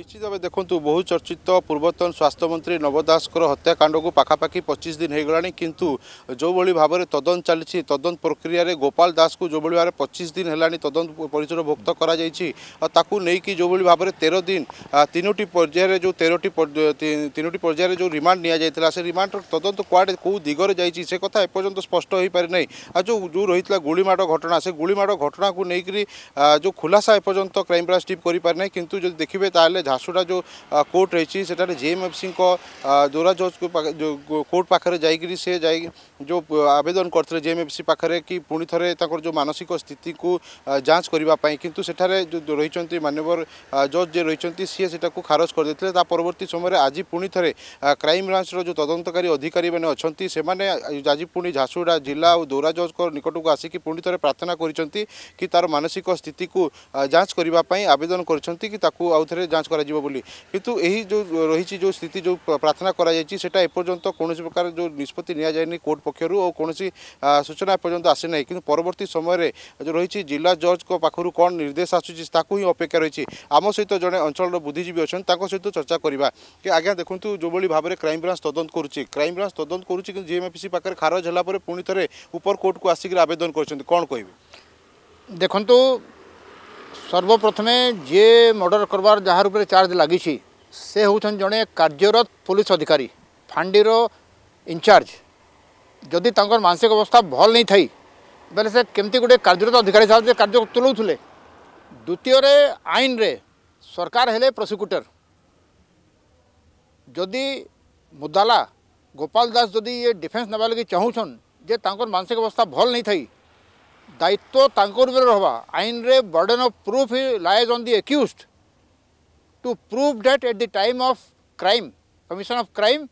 নিশ্চিত ভাবে দেখুন বহু চর্চিত পূর্বতন স্বাস্থ্যমন্ত্রী নব দাসর হত্যাকাণ্ডক পাখাপাখি পঁচিশ দিন হয়ে কিন্তু যেভাবে ভাবে তদন্ত চালছে তদন্ত প্রক্রিয়ার গোপাল দাসু যেভাবে ভাবে পঁচিশ দিন হল তদন্ত পরিচয়ভুক্ত করা যাই তাকে নেই যেভাবে ভাবে তের দিন তিনোটি পর্যায়ে যে তেরোটি তিনোটি পর্যায়ে যে রিমান্ড নিয়ে যাই সে রিমান্ডর তদন্ত কুয়াড়ে কেউ দিগরে যাই সে কথা এপর্যন্ত স্পষ্ট হয়ে পারি না আর যে যে রয়েছে গুড়িমাড় ঘটনা সে গুড়িমাড় ঘটনাকে নিয়ে যে খুলাসা এপর্যন্ত ক্রাইমব্রাঞ্চ টিম করে পারি না কিন্তু যদি দেখবে তা तेल झारसुडा जो कोर्ट रही जेएम एफ सी दोरा जज कोर्ट पाखे जा जो आवेदन करते जेएम एफ सी पाखे कि पुणी थे जो मानसिक स्थिति को जांच करने कि रही मानवर जज जे रही सी से खारज कर देते परवर्त समय आज पुणी थे क्राइम क्राइमब्रांचर जो तदंतकारी अधिकारी मैंने से आज पुणी झारसुडा जिला और दौरा जज निकट को आसिक पुणी थे प्रार्थना कर मानसिक स्थित को जांच करने आवेदन करा ଯାଞ୍ଚ କରାଯିବ ବୋଲି କିନ୍ତୁ ଏହି ଯେଉଁ ରହିଛି ଯେଉଁ ସ୍ଥିତି ଯେଉଁ ପ୍ରାର୍ଥନା କରାଯାଇଛି ସେଟା ଏପର୍ଯ୍ୟନ୍ତ କୌଣସି ପ୍ରକାର ଯେଉଁ ନିଷ୍ପତ୍ତି ନିଆଯାଇନି କୋର୍ଟ ପକ୍ଷରୁ ଓ କୌଣସି ସୂଚନା ଏପର୍ଯ୍ୟନ୍ତ ଆସିନାହିଁ କିନ୍ତୁ ପରବର୍ତ୍ତୀ ସମୟରେ ଯେଉଁ ରହିଛି ଜିଲ୍ଲା ଜଜ୍ଙ୍କ ପାଖରୁ କ'ଣ ନିର୍ଦ୍ଦେଶ ଆସୁଛି ତାକୁ ହିଁ ଅପେକ୍ଷା ରହିଛି ଆମ ସହିତ ଜଣେ ଅଞ୍ଚଳର ବୁଦ୍ଧିଜୀବୀ ଅଛନ୍ତି ତାଙ୍କ ସହିତ ଚର୍ଚ୍ଚା କରିବା କି ଆଜ୍ଞା ଦେଖନ୍ତୁ ଯେଉଁଭଳି ଭାବରେ କ୍ରାଇମବ୍ରାଞ୍ଚ ତଦନ୍ତ କରୁଛି କ୍ରାଇମବ୍ରାଞ୍ଚ ତଦନ୍ତ କରୁଛି କିନ୍ତୁ ଜିଏମ୍ଏଫିସି ପାଖରେ ଖାରଜ ହେଲା ପରେ ପୁଣି ଥରେ ଉପର କୋର୍ଟକୁ ଆସିକରି ଆବେଦନ କରିଛନ୍ତି କ'ଣ କହିବେ ଦେଖନ୍ତୁ सर्वप्रथमे जे मर्डर करवार जहाँ रूप से चार्ज लगी जड़े कार्यरत पुलिस अधिकारी फांडीर इनचार्ज जदि तर मानसिक अवस्था भल नहीं थी बोले से कमी गोटे कार्यरत अधिकारी हिसाब से कार्य तुलाऊ द्वितीय आईन रे सरकार हेले प्रोसिक्यूटर जदि मुदाला गोपाल दास जदि ये डिफेन्स नवा लगी चाहूँ जे तर मानसिक अवस्था भल नहीं थी ଦାୟିତ୍ୱ ତାଙ୍କ ଉପରେ ରହିବା ଆଇନରେ burden of proof lies on the accused to prove that at the time of crime commission of crime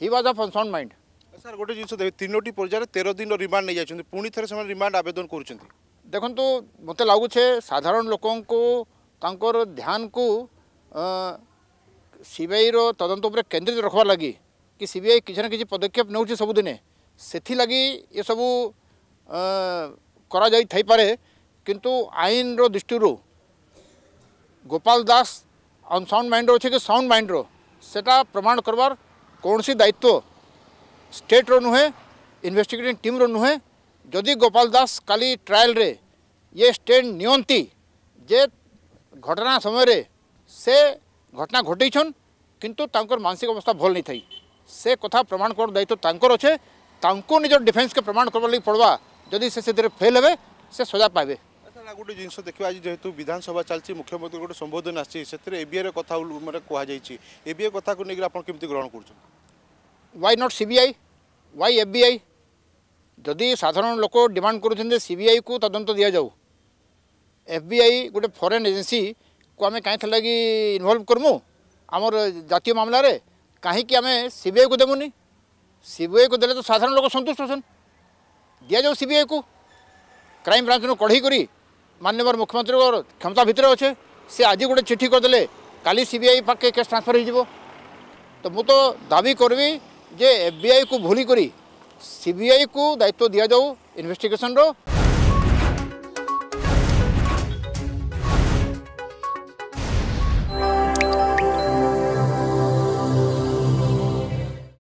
he was of unsound mind sir ଗୋଟେ ଜିନିଷ ଦେବେ ତିନୋଟି ପର୍ଯ୍ୟାୟରେ ତେର ଦିନର ରିମାଣ୍ଡ ନେଇଯାଇଛନ୍ତି ପୁଣି ଥରେ ସେମାନେ ରିମାଣ୍ଡ ଆବେଦନ କରୁଛନ୍ତି ଦେଖନ୍ତୁ ମୋତେ ଲାଗୁଛେ ସାଧାରଣ ଲୋକଙ୍କୁ ତାଙ୍କର ଧ୍ୟାନକୁ ସିବିଆଇର ତଦନ୍ତ ଉପରେ କେନ୍ଦ୍ରିତ ରଖିବାର ଲାଗି କି ସିବିଆଇ କିଛି ନା କିଛି ପଦକ୍ଷେପ ନେଉଛି ସବୁଦିନେ ସେଥିଲାଗି ଏସବୁ करपे कि आईन रृष्टि गोपाल दास अनसाउंड माइंड अच्छे कि साउंड माइंड रेटा प्रमाण करवार कौन सी दायित्व स्टेट रो नुहे इनभेटिगेट टीम रो नुहे जदि गोपाल दास काली ट्रायल रे ये स्टेड नियंती जे घटना समय रे से घटना घटे किंतु तांकर मानसिक अवस्था भल नहीं थी से कथा प्रमाण कर दायित्व तांकर अच्छे निज डिफेन्स के प्रमाण करवा लगी पड़वा ଯଦି ସେ ସେଥିରେ ଫେଲ୍ ହେବେ ସେ ସଜା ପାଇବେ ଗୋଟେ ଜିନିଷ ଦେଖିବା ଆଜି ଯେହେତୁ ବିଧାନସଭା ଚାଲିଛି ମୁଖ୍ୟମନ୍ତ୍ରୀ ଗୋଟେ ସମ୍ବୋଧନ ଆସିଛି ସେଥିରେ ଏବିଆଇର କଥା ମାନେ କୁହାଯାଇଛି ଏବିଆଇ କଥାକୁ ନେଇକି ଆପଣ କେମିତି ଗ୍ରହଣ କରୁଛନ୍ତି why not CBI why FBI ଯଦି ସାଧାରଣ ଲୋକ ଡିମାଣ୍ଡ କରୁଛନ୍ତି ଯେ ସିବିଆଇକୁ ତଦନ୍ତ ଦିଆଯାଉ ଏଫବିଆଇ ଗୋଟେ ଫରେନ୍ ଏଜେନ୍ସିକୁ ଆମେ କାହିଁକି ଲାଗି ଇନଭଲ୍ଭ କରମୁ ଆମର ଜାତୀୟ ମାମଲାରେ କାହିଁକି ଆମେ ସିବିଆଇକୁ ଦେବୁନି ସିବିଆଇକୁ ଦେଲେ ତ ସାଧାରଣ ଲୋକ ସନ୍ତୁଷ୍ଟ ଅଛନ୍ତି ଦିଆଯାଉ ସିବିଆଇକୁ କ୍ରାଇମ୍ ବ୍ରାଞ୍ଚରୁ କଢ଼େଇ କରି ମାନ୍ୟବର ମୁଖ୍ୟମନ୍ତ୍ରୀଙ୍କର କ୍ଷମତା ଭିତରେ ଅଛେ ସେ ଆଜି ଗୋଟେ ଚିଠି କରିଦେଲେ କାଲି ସିବିଆଇ ପାଖେ କେସ୍ ଟ୍ରାନ୍ସଫର୍ ହେଇଯିବ ତ ମୁଁ ତ ଦାବି କରିବି ଯେ ଏଫ୍ବିଆଇକୁ ଭୁଲି କରି ସିବିଆଇକୁ ଦାୟିତ୍ୱ ଦିଆଯାଉ ଇନଭେଷ୍ଟିଗେସନ୍ର